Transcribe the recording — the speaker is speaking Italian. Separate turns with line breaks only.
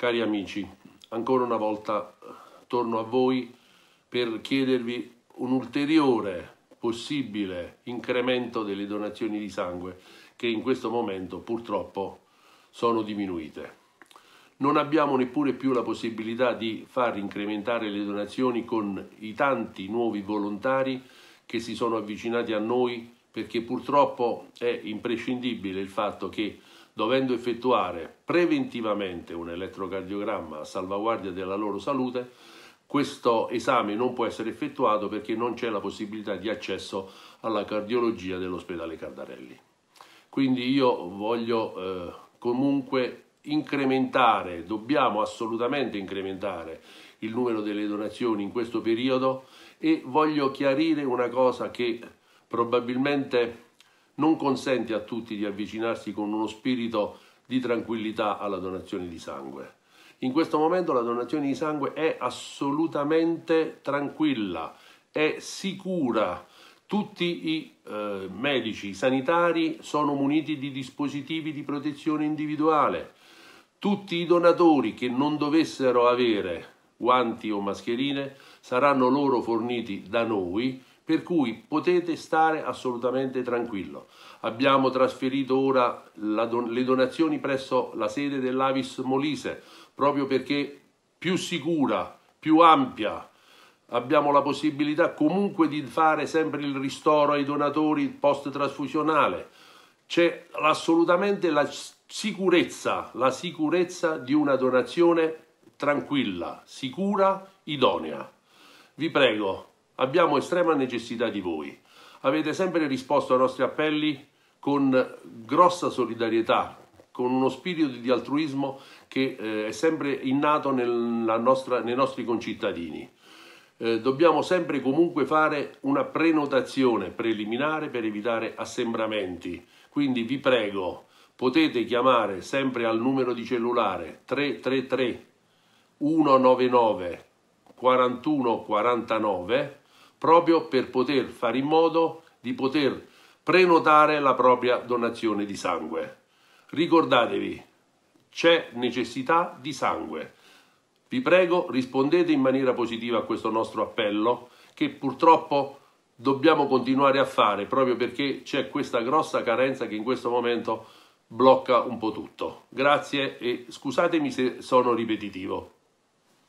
Cari amici, ancora una volta eh, torno a voi per chiedervi un ulteriore possibile incremento delle donazioni di sangue che in questo momento purtroppo sono diminuite. Non abbiamo neppure più la possibilità di far incrementare le donazioni con i tanti nuovi volontari che si sono avvicinati a noi perché purtroppo è imprescindibile il fatto che dovendo effettuare preventivamente un elettrocardiogramma a salvaguardia della loro salute, questo esame non può essere effettuato perché non c'è la possibilità di accesso alla cardiologia dell'ospedale Cardarelli. Quindi io voglio eh, comunque incrementare, dobbiamo assolutamente incrementare il numero delle donazioni in questo periodo e voglio chiarire una cosa che probabilmente non consente a tutti di avvicinarsi con uno spirito di tranquillità alla donazione di sangue. In questo momento la donazione di sangue è assolutamente tranquilla, è sicura. Tutti i eh, medici i sanitari sono muniti di dispositivi di protezione individuale. Tutti i donatori che non dovessero avere guanti o mascherine saranno loro forniti da noi per cui potete stare assolutamente tranquillo. Abbiamo trasferito ora don- le donazioni presso la sede dell'Avis Molise, proprio perché più sicura, più ampia, abbiamo la possibilità comunque di fare sempre il ristoro ai donatori post trasfusionale. C'è assolutamente la sicurezza, la sicurezza di una donazione tranquilla, sicura, idonea. Vi prego, Abbiamo estrema necessità di voi. Avete sempre risposto ai nostri appelli con grossa solidarietà, con uno spirito di altruismo che eh, è sempre innato nostra, nei nostri concittadini. Eh, dobbiamo sempre comunque fare una prenotazione preliminare per evitare assembramenti. Quindi vi prego, potete chiamare sempre al numero di cellulare 333 199 4149 proprio per poter fare in modo di poter prenotare la propria donazione di sangue. Ricordatevi, c'è necessità di sangue. Vi prego, rispondete in maniera positiva a questo nostro appello che purtroppo dobbiamo continuare a fare proprio perché c'è questa grossa carenza che in questo momento blocca un po' tutto. Grazie e scusatemi se sono ripetitivo.